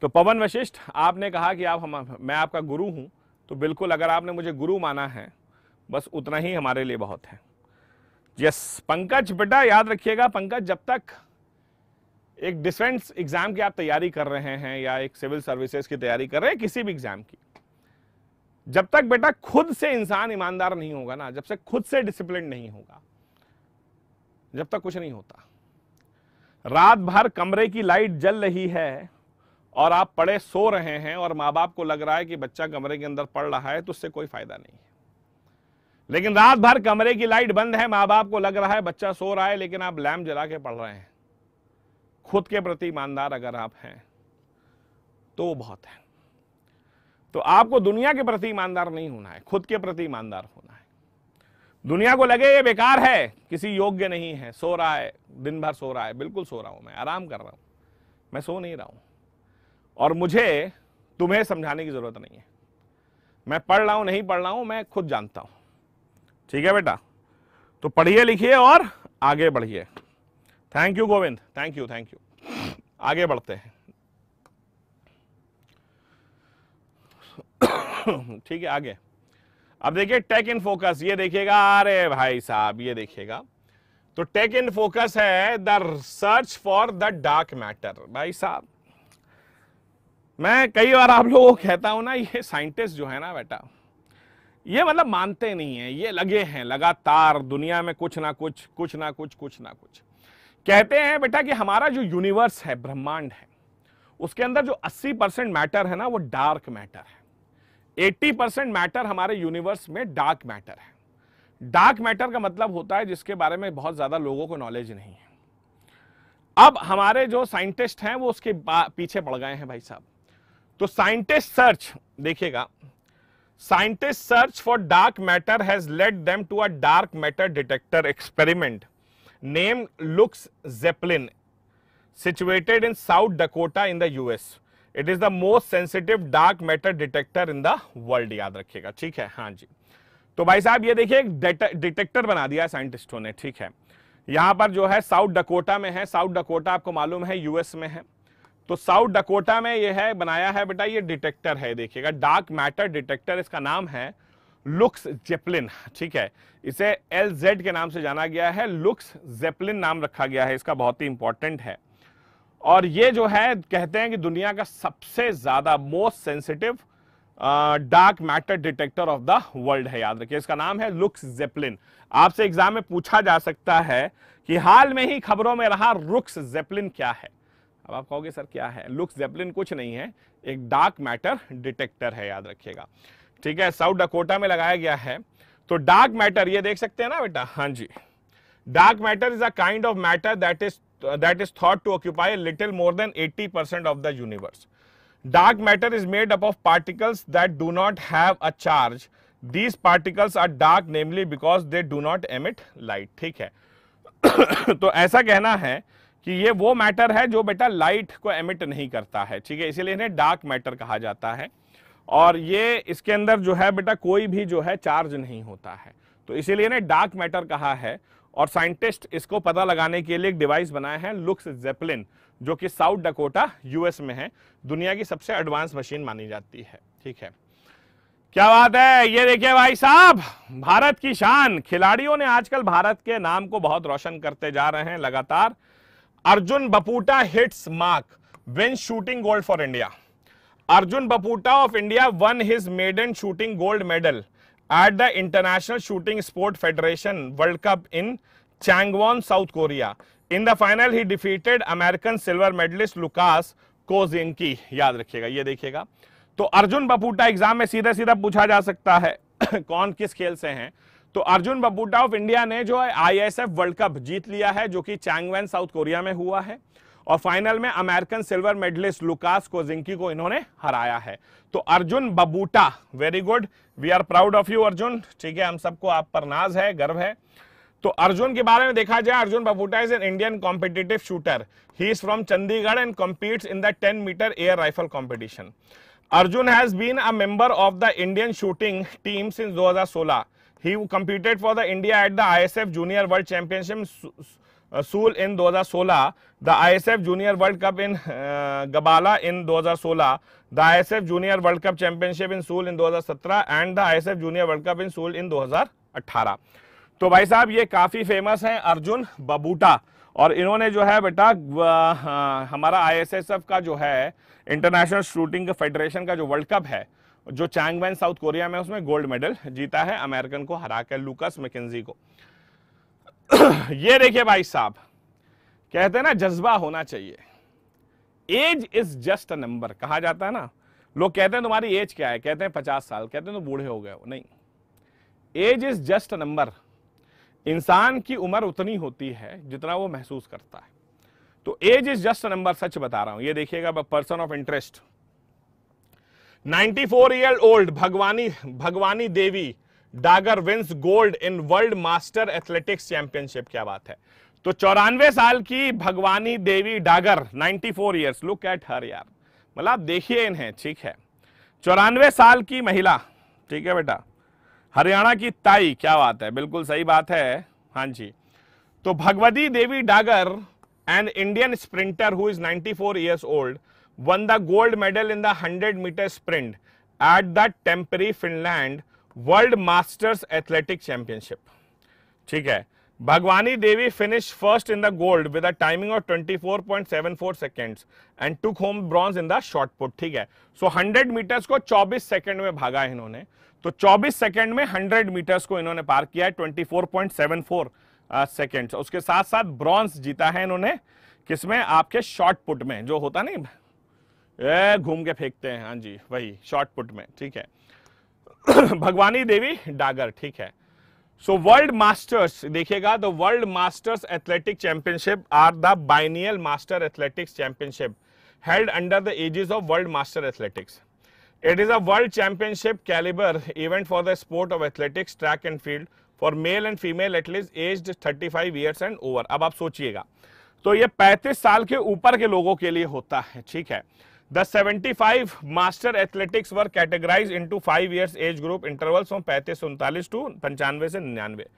तो पवन वशिष्ठ आपने कहा कि आप हम मैं आपका गुरु हूँ तो बिल्कुल अगर आपने मुझे गुरु माना है बस उतना ही हमारे लिए बहुत है यस पंकज बेटा याद रखिएगा पंकज जब तक एक डिफेंस एग्जाम की आप तैयारी कर रहे हैं या एक सिविल सर्विसेज की तैयारी कर रहे हैं किसी भी एग्जाम की जब तक बेटा खुद से इंसान ईमानदार नहीं होगा ना जब से खुद से डिसिप्लिन नहीं होगा जब तक कुछ नहीं होता रात भर कमरे की लाइट जल रही है और आप पढ़े सो रहे हैं और माँ बाप को लग रहा है कि बच्चा कमरे के अंदर पढ़ रहा है तो उससे कोई फायदा नहीं है लेकिन रात भर कमरे की लाइट बंद है माँ बाप को लग रहा है बच्चा सो रहा है लेकिन आप लैम्प जला के पढ़ रहे हैं खुद के प्रति ईमानदार अगर आप हैं तो वो बहुत है तो आपको दुनिया के प्रति ईमानदार नहीं होना है खुद के प्रति ईमानदार होना है दुनिया को लगे ये बेकार है किसी योग्य नहीं है सो रहा है दिन भर सो रहा है बिल्कुल सो रहा हूं मैं आराम कर रहा हूं मैं सो नहीं रहा हूं और मुझे तुम्हें समझाने की जरूरत नहीं है मैं पढ़ रहा हूं नहीं पढ़ रहा हूं मैं खुद जानता हूं ठीक है बेटा तो पढ़िए लिखिए और आगे बढ़िए thank you Govind thank you thank you आगे बढ़ते हैं ठीक है आगे अब देखिए टेक इन फोकस ये देखिएगा अरे भाई साहब ये देखिएगा तो टेक इन फोकस है the search for the dark matter भाई साहब मैं कई बार आप लोगों को कहता हूं ना ये साइंटिस्ट जो है ना बेटा ये मतलब मानते नहीं है ये लगे हैं लगातार दुनिया में कुछ ना कुछ कुछ ना कुछ कुछ ना कुछ कहते हैं बेटा कि हमारा जो यूनिवर्स है ब्रह्मांड है उसके अंदर जो 80 परसेंट मैटर है ना वो डार्क मैटर है 80 परसेंट मैटर हमारे यूनिवर्स में डार्क मैटर है डार्क मैटर का मतलब होता है जिसके बारे में बहुत ज़्यादा लोगों को नॉलेज नहीं है अब हमारे जो साइंटिस्ट हैं वो उसके पीछे पड़ गए हैं भाई साहब तो साइंटिस्ट सर्च देखिएगा scientist search for dark matter has led them to a dark matter detector experiment named looks Zeppelin, situated in South Dakota in the US. It is the most sensitive dark matter detector in the world याद रखिएगा ठीक है हाँ जी तो भाई साहब ये देखिए एक डिटेक्टर बना दिया साइंटिस्टों ने ठीक है यहाँ पर जो है साउथ डकोटा में है साउथ डकोटा आपको मालूम है यूएस में है तो साउथ डकोटा में ये है बनाया है बेटा ये डिटेक्टर है देखिएगा डार्क मैटर डिटेक्टर इसका नाम है लुक्स जेपलिन ठीक है इसे एल जेड के नाम से जाना गया है लुक्स जेपलिन नाम रखा गया है इसका बहुत ही इंपॉर्टेंट है और ये जो है कहते हैं कि दुनिया का सबसे ज्यादा most sensitive dark matter detector of the world है याद रखिए इसका नाम है लुक्स जेपलिन आपसे एग्जाम में पूछा जा सकता है कि हाल में ही खबरों में रहा रुक्स जेपलिन क्या है अब आप कहोगे सर क्या है लुक्स जेपलिन कुछ नहीं है एक डार्क मैटर डिटेक्टर है याद रखिएगा ठीक है साउथ डकोटा में लगाया गया है तो डार्क मैटर ये देख सकते हैं ना बेटा हाँ जी dark matter is a kind of matter that is that is thought to occupy little more than 80 percent of the universe dark matter is made up of particles that do not have a charge these particles are dark namely because they do not emit light ठीक है तो ऐसा कहना है कि ये वो matter है जो बेटा लाइट को एमिट नहीं करता है ठीक है इसीलिए इन्हें डार्क मैटर कहा जाता है और ये इसके अंदर जो है बेटा कोई भी जो है चार्ज नहीं होता है तो इसीलिए ने डार्क मैटर कहा है और साइंटिस्ट इसको पता लगाने के लिए एक डिवाइस बनाए हैं लुक्स जेपलिन जो कि साउथ डकोटा यूएस में है दुनिया की सबसे एडवांस मशीन मानी जाती है ठीक है क्या बात है ये देखिए भाई साहब भारत की शान खिलाड़ियों ने आजकल भारत के नाम को बहुत रोशन करते जा रहे हैं लगातार Arjun Babuta hits mark win shooting gold for India Arjun Babuta of India won his maiden shooting gold medal at the international shooting sport federation world cup in Changwon South Korea in the final he defeated American silver medallist Lucas Kozeniesky याद रखिएगा ये देखिएगा तो Arjun बपूटा exam में सीधा सीधा पूछा जा सकता है कौन किस खेल से हैं तो अर्जुन बपूटा ऑफ इंडिया ने जो है आईएसएफ वर्ल्ड कप जीत लिया है जो कि चैंगवेन साउथ कोरिया में हुआ है और फाइनल में American silver medallist Lucas Kozeniesky को इन्होंने हराया है तो Arjun Babuta very good we are proud of you Arjun ठीक है हम सबको आप पर नाज है गर्व है तो अर्जुन के बारे में देखा जाए Arjun Babuta is an Indian competitive shooter he is from Chandigarh and compete in the ten metre air rifle competition Arjun has been a member of the Indian shooting team since 2016 he competed for the india at the isf junior world championship Suhl in 2016, the ISF Junior World Cup in uh, Gabala in 2016, the ISF Junior World Cup Championship in Seoul in 2017 and the ISF Junior World Cup in Seoul in 2018. तो भाई साहब ये काफ़ी famous हैं अर्जुन बबूटा और इन्होंने जो है बेटा हमारा आईएसएसएफ का जो है इंटरनेशनल शूटिंग फेडरेशन का जो वर्ल्ड कप है जो चैंगमैन साउथ कोरिया में उसमें गोल्ड मेडल जीता है अमेरिकन को हरा कर लूकस मैकेजी को ये देखिए भाई साहब कहते हैं ना जज्बा होना चाहिए age is just a number कहा जाता है ना लोग कहते हैं तुम्हारी एज क्या है कहते हैं पचास साल कहते हैं तुम तो बूढ़े हो गए हो नहीं age is just a number इंसान की उम्र उतनी होती है जितना वो महसूस करता है तो एज इज जस्ट नंबर सच बता रहा हूं ये देखिएगा person of interest 94 four year old Bhagwani Bhagwani Devi Dagar wins gold in world master athletics championship क्या बात है तो चौरानवे साल की Bhagwani Devi Dagar 94 four years look at her यार मतलब आप देखिए इन्हें ठीक है चौरानवे साल की महिला ठीक है बेटा हरियाणा की ताई क्या बात है बिल्कुल सही बात है हाँ जी तो Bhagwati Devi Dagar and Indian sprinter who is 94 four years old won the gold medal in the 100 metre sprint at the Tampere Finland world masters athletic championship ठीक है Bhagwani Devi finish first in the gold with a timing of 24.74 seconds and took home bronze in the shot put ठीक है सो so, 100 metres को 24 second में भागा इन्होंने तो 24 second में 100 मीटर्स को इन्होंने पार किया है 24.74 फोर uh, उसके साथ साथ ब्रॉन्ज जीता है इन्होंने किसमें आपके शॉर्ट पुट में जो होता नहीं घूम के फेंकते हैं हाँ जी वही शॉर्ट पुट में ठीक है भगवानी देवी डागर ठीक है सो वर्ल्ड मास्टर्स देखिएगा the world masters athletic championship are the biennial master athletics championship held under the aegis of world master athletics it is a world championship calibre event for the sport of athletics track and field for male and female at least age thirty five years and over अब आप सोचिएगा तो ये पैंतीस साल के ऊपर के लोगों के लिए होता है ठीक है The 75 master athletics were categorized into five years age group intervals from 35 to to 95 से 99.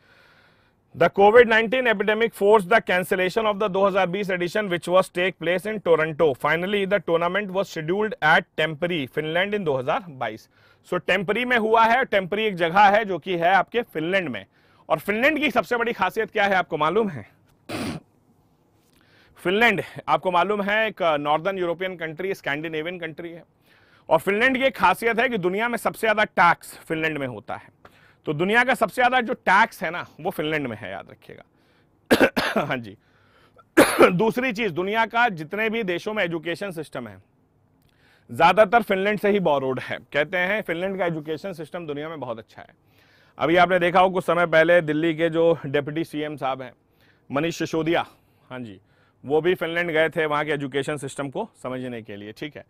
The COVID-19 epidemic forced the cancellation of the 2020 edition which was take place in Toronto. Finally, the tournament was scheduled at Tampere, Finland in 2022. So Tampere में हुआ है Tampere एक जगह है जो कि है आपके Finland में और Finland की सबसे बड़ी खासियत क्या है आपको मालूम है फिनलैंड आपको मालूम है एक northern European country Scandinavian country है और फिनलैंड की एक खासियत है कि दुनिया में सबसे ज़्यादा टैक्स फिनलैंड में होता है तो दुनिया का सबसे ज़्यादा जो टैक्स है ना वो फिनलैंड में है याद रखिएगा हाँ जी दूसरी चीज़ दुनिया का जितने भी देशों में एजुकेशन सिस्टम है ज़्यादातर फिनलैंड से ही बॉरोड है कहते हैं फिनलैंड का एजुकेशन सिस्टम दुनिया में बहुत अच्छा है अभी आपने देखा हो कुछ समय पहले दिल्ली के जो डेप्यूटी सीएम साहब हैं मनीष सिसोदिया हाँ जी वो भी फिनलैंड गए थे वहां के एजुकेशन सिस्टम को समझने के लिए ठीक है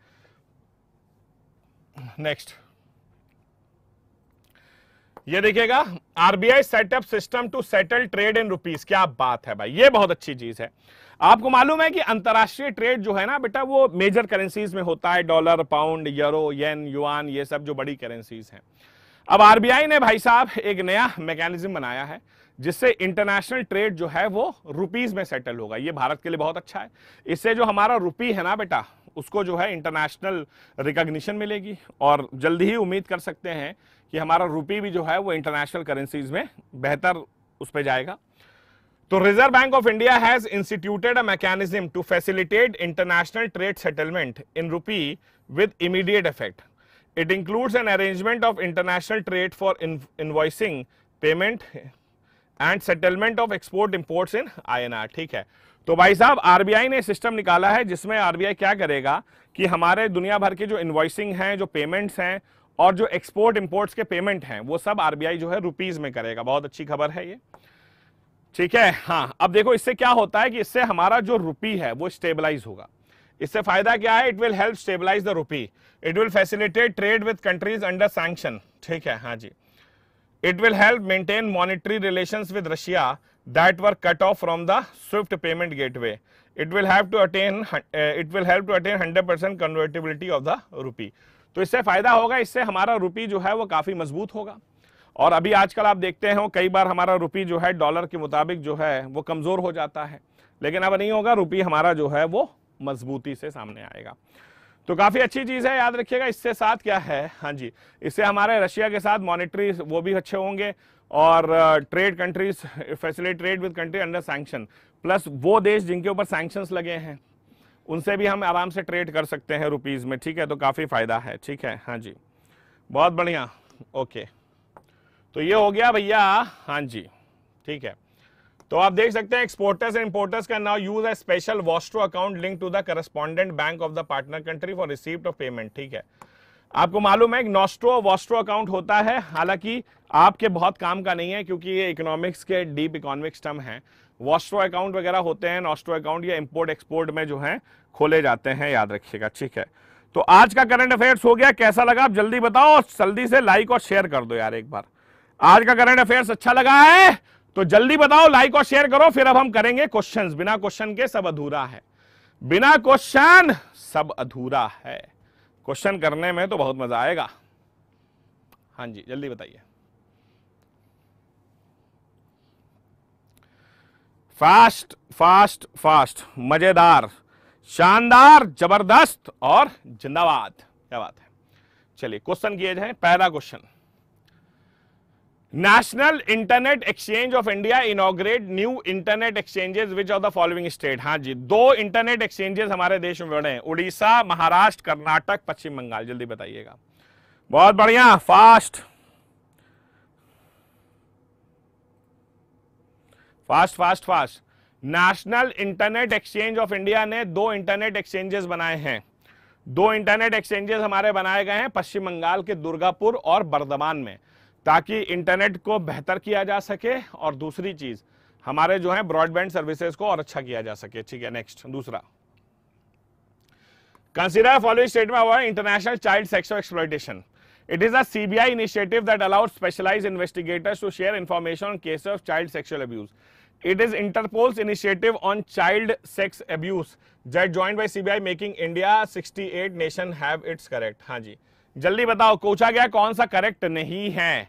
नेक्स्ट ये देखिएगा RBI set up system to settle trade in rupees क्या बात है भाई ये बहुत अच्छी चीज है आपको मालूम है कि अंतर्राष्ट्रीय ट्रेड जो है ना बेटा वो मेजर करेंसीज में होता है dollar pound euro yen yuan ये सब जो बड़ी करेंसीज हैं अब आरबीआई ने भाई साहब एक नया मैकेनिज्म बनाया है जिससे इंटरनेशनल ट्रेड जो है वो रुपीज में सेटल होगा ये भारत के लिए बहुत अच्छा है इससे जो हमारा रुपी है ना बेटा उसको जो है इंटरनेशनल रिकॉग्निशन मिलेगी और जल्दी ही उम्मीद कर सकते हैं कि हमारा रुपी भी जो है वो इंटरनेशनल करेंसीज में बेहतर उस पर जाएगा तो reserve bank of India has instituted a mechanism to facilitate international trade settlement in rupee with immediate effect It includes an arrangement of international trade for invoicing, payment of export of in I N R ठीक है तो भाई साहब RBI ने system निकाला है जिसमें RBI क्या करेगा कि हमारे दुनिया भर के जो इन्वाइसिंग हैं जो पेमेंट्स हैं और जो एक्सपोर्ट इंपोर्ट्स के पेमेंट हैं वो सब आरबीआई जो है रुपीज में करेगा बहुत अच्छी खबर है ये ठीक है हाँ अब देखो इससे क्या होता है कि इससे हमारा जो रुपी है वो स्टेबलाइज होगा इससे फायदा क्या है it will help stabilise the rupee it will facilitate trade with countries under sanction ठीक है हाँ जी it will help maintain monetary relations with Russia that were cut off from the SWIFT payment gateway it will have to attain it will help to attain 100% percent convertibility of the rupee तो इससे फायदा होगा इससे हमारा रूपी जो है वो काफी मजबूत होगा और अभी आजकल आप देखते हो कई बार हमारा रूपी जो है डॉलर के मुताबिक जो है वो कमजोर हो जाता है लेकिन अब नहीं होगा रूपी हमारा जो है वो मजबूती से सामने आएगा तो काफ़ी अच्छी चीज़ है याद रखिएगा इससे साथ क्या है हाँ जी इससे हमारे रशिया के साथ मॉनिटरी वो भी अच्छे होंगे और trade countries facility trade with country under sanction plus वो देश जिनके ऊपर सैंक्शंस लगे हैं उनसे भी हम आराम से ट्रेड कर सकते हैं रुपीज़ में ठीक है तो काफ़ी फ़ायदा है ठीक है हाँ जी बहुत बढ़िया ओके तो ये हो गया भैया हाँ जी ठीक है तो आप देख सकते हैं exporters and importers can now use a special वॉश account link to the correspondent bank of the partner country for receipt of payment ठीक है आपको मालूम है नॉस्ट्रो वॉस्ट्रो अकाउंट होता है हालांकि आपके बहुत काम का नहीं है क्योंकि ये इकोनॉमिक्स के डीप इकोनॉमिक्स टर्म है वॉस्ट्रो अकाउंट वगैरह होते हैं नॉस्ट्रो अकाउंट या इम्पोर्ट एक्सपोर्ट में जो है खोले जाते हैं याद रखिएगा ठीक है तो आज का करंट अफेयर्स हो गया कैसा लगा आप जल्दी बताओ और जल्दी से लाइक और शेयर कर दो यार एक बार आज का करंट अफेयर्स अच्छा लगा है तो जल्दी बताओ लाइक और शेयर करो फिर अब हम करेंगे क्वेश्चंस बिना क्वेश्चन के सब अधूरा है बिना क्वेश्चन सब अधूरा है क्वेश्चन करने में तो बहुत मजा आएगा हाँ जी जल्दी बताइए फास्ट फास्ट फास्ट मजेदार शानदार जबरदस्त और जिंदाबाद क्या बात है चलिए क्वेश्चन किए जाए पहला question national internet exchange of India inaugurate new internet exchanges which of the following state हाँ जी दो इंटरनेट एक्सचेंजेस हमारे देश में बने हैं उड़ीसा महाराष्ट्र कर्नाटक पश्चिम बंगाल जल्दी बताइएगा बहुत बढ़िया fast fast fast fast national internet exchange of India ने दो इंटरनेट एक्सचेंजेस बनाए हैं दो इंटरनेट एक्सचेंजेस हमारे बनाए गए हैं पश्चिम बंगाल के दुर्गापुर और बर्धमान में ताकि इंटरनेट को बेहतर किया जा सके और दूसरी चीज हमारे जो है ब्रॉडबैंड सर्विसेज को और अच्छा किया जा सके ठीक है नेक्स्ट दूसरा कंसिडर फॉलोइंग स्टेटमेंट हुआ international child sexual exploitation it is a CBI initiative that allowed specialise investigators to share information on case of child sexual abuse it is Interpol's initiative on child sex abuse that joint by CBI making India sixty eight nation have it's correct हाँ जी जल्दी बताओ पूछा गया कौन सा correct नहीं है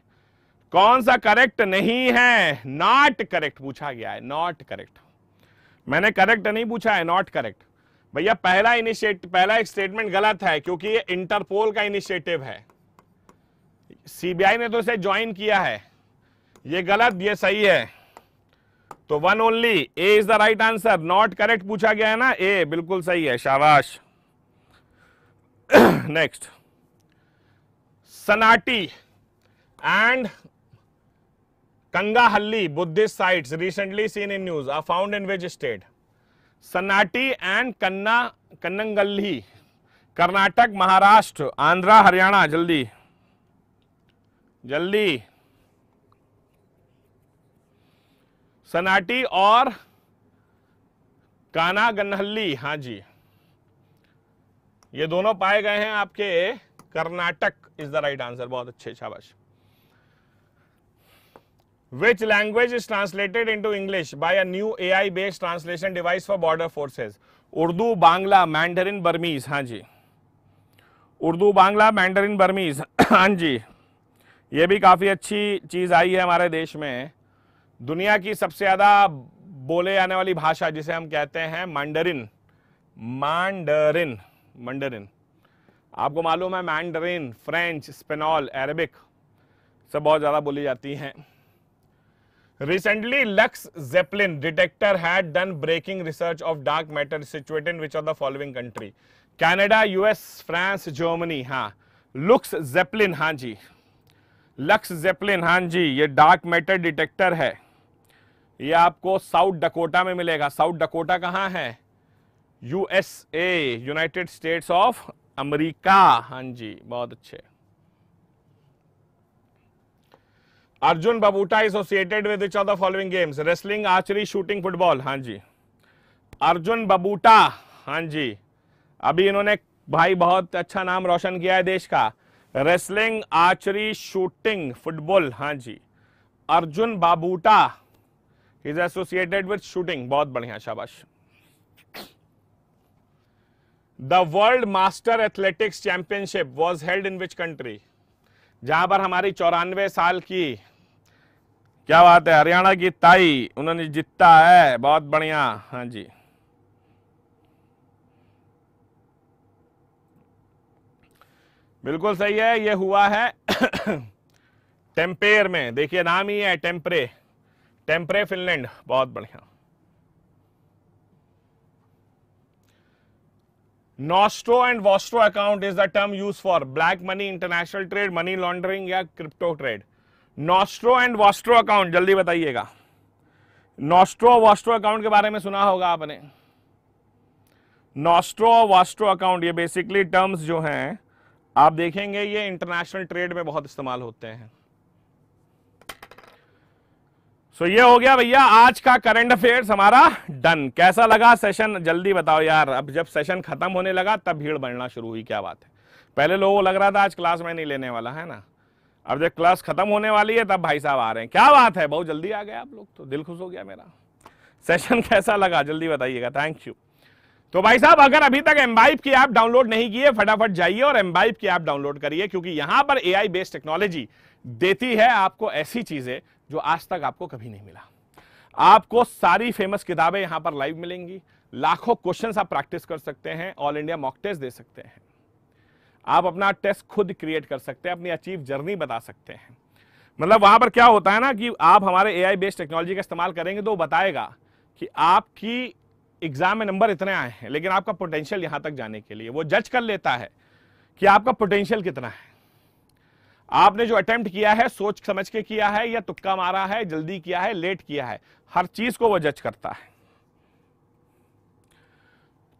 कौन सा करेक्ट नहीं है नॉट करेक्ट पूछा गया है नॉट करेक्ट मैंने करेक्ट नहीं पूछा है नॉट करेक्ट भैया पहला इनिशिएटिव पहला एक स्टेटमेंट गलत है क्योंकि ये इंटरपोल का इनिशिएटिव है सीबीआई ने तो इसे ज्वाइन किया है ये गलत ये सही है तो one only A is the right answer not correct पूछा गया है ना ए बिल्कुल सही है शाबाश next Sannati and Kanaganahalli Buddhist site recently seen in news are found in which state Sannati and कन्ना कन्नंगल्ली कर्नाटक महाराष्ट्र आंध्रा हरियाणा जल्दी जल्दी सनाटी और काना गन्हल्ली हाँ जी ये दोनों पाए गए हैं आपके Karnataka is the right answer बहुत अच्छे शाबाश which language is translated into English by a new A I based translation device for border forces Urdu Bangla Mandarin Burmese हाँ जी उर्दू बांग्ला मैंडरिन बर्मीज हाँ जी ये भी काफ़ी अच्छी चीज़ आई है हमारे देश में दुनिया की सबसे ज़्यादा बोले जाने वाली भाषा जिसे हम कहते हैं मांडरिन मांडरिन मंडरिन आपको मालूम है मैंड्रीन फ्रेंच स्पेनॉल अरेबिक सब बहुत ज्यादा बोली जाती हैं recently LUX ZEPLIN detector had done breaking research of dark matter situated which are the following country Canada US France Germany हाँ लुक्स जेपलिन हाँ जी लक्स जेपलिन हाँ जी ये डार्क मैटर डिटेक्टर है ये आपको साउथ डकोटा में मिलेगा साउथ डकोटा कहाँ है USA United States of America हाँ जी बहुत अच्छे Arjun Babuta associated with each of the following games wrestling archery shooting football हाँ जी अर्जुन बबूटा हाँ जी अभी इन्होंने भाई बहुत अच्छा नाम रोशन किया है देश का रेसलिंग आर्चरी शूटिंग फुटबॉल हाँ जी Arjun Babuta is associated with shooting बहुत बढ़िया शाबाश the world master athletics championship was held in which country जहां पर हमारी चौरानवे साल की क्या बात है हरियाणा की ताई उन्होंने जीता है बहुत बढ़िया हाँ जी बिल्कुल सही है ये हुआ है टेम्पेर में देखिए नाम ही है टेम्परे टेम्परे फिनलैंड बहुत बढ़िया nostro and vostro account is the term use for black money international trade money laundering या crypto trade nostro and vostro account जल्दी बताइएगा नॉस्ट्रो वॉस्ट्रो अकाउंट के बारे में सुना होगा आपने नॉस्ट्रो वॉस्ट्रो अकाउंट ये बेसिकली टर्म्स जो हैं आप देखेंगे ये इंटरनेशनल ट्रेड में बहुत इस्तेमाल होते हैं सो ये हो गया भैया आज का करंट अफेयर्स हमारा डन कैसा लगा सेशन जल्दी बताओ यार अब जब सेशन खत्म होने लगा तब भीड़ बढ़ना शुरू हुई क्या बात है पहले लोगों को लग रहा था आज क्लास में नहीं लेने वाला है ना अब जब क्लास खत्म होने वाली है तब भाई साहब आ रहे हैं क्या बात है बहुत जल्दी आ गए आप लोग तो दिल खुश हो गया मेरा सेशन कैसा लगा जल्दी बताइएगा थैंक यू तो भाई साहब अगर अभी तक एम्बाइप की ऐप डाउनलोड नहीं किए फटाफट जाइए और एम्बाइप की ऐप डाउनलोड करिए क्योंकि यहां पर एआई बेस्ड टेक्नोलॉजी देती है आपको ऐसी चीजें जो आज तक आपको कभी नहीं मिला आपको सारी फेमस किताबें यहां पर लाइव मिलेंगी लाखों क्वेश्चन आप प्रैक्टिस कर सकते हैं ऑल इंडिया मॉक टेस्ट दे सकते हैं आप अपना टेस्ट खुद क्रिएट कर सकते हैं अपनी अचीव जर्नी बता सकते हैं मतलब वहां पर क्या होता है ना कि आप हमारे आई बेस्ड टेक्नोलॉजी का इस्तेमाल करेंगे तो वो बताएगा कि आपकी एग्जाम में नंबर इतने आए हैं लेकिन आपका पोटेंशियल यहां तक जाने के लिए वो जज कर लेता है कि आपका पोटेंशियल कितना है आपने जो अटेम्प्ट किया है सोच समझ के किया है या तुक्का मारा है जल्दी किया है लेट किया है हर चीज को वो जज करता है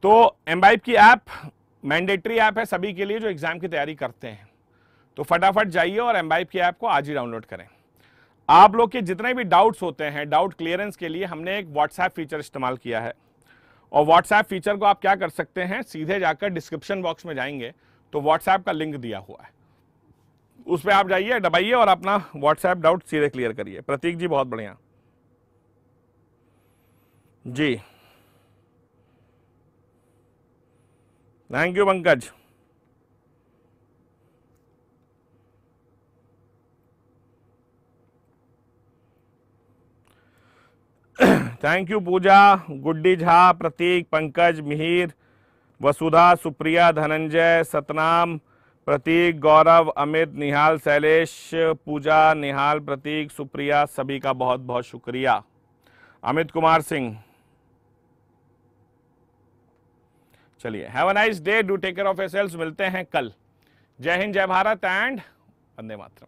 तो एम्बाइब की ऐप मैंडेटरी ऐप है सभी के लिए जो एग्जाम की तैयारी करते हैं तो फटाफट जाइए और एम्बाइब की ऐप को आज ही डाउनलोड करें आप लोग के जितने भी डाउट्स होते हैं डाउट क्लियरेंस के लिए हमने एक व्हाट्सएप फीचर इस्तेमाल किया है और व्हाट्सएप फीचर को आप क्या कर सकते हैं सीधे जाकर डिस्क्रिप्शन बॉक्स में जाएंगे तो व्हाट्सएप का लिंक दिया हुआ है उस पर आप जाइए डबाइए और अपना व्हाट्सएप डाउट सीधे क्लियर करिए प्रतीक जी बहुत बढ़िया जी thank you Pankaj thank you Pooja Guddi Jha Prateek Pankaj Mihir Vasudha Supriya Dhananjay Satnam Prateek Gaurav Amit Nihal Shailesh Pooja Nihal Prateek Supriya सभी का बहुत बहुत शुक्रिया अमित कुमार सिंह चलिए have a nice day do take care of एस मिलते हैं कल जय हिंद जय भारत एंड वंदे मातरम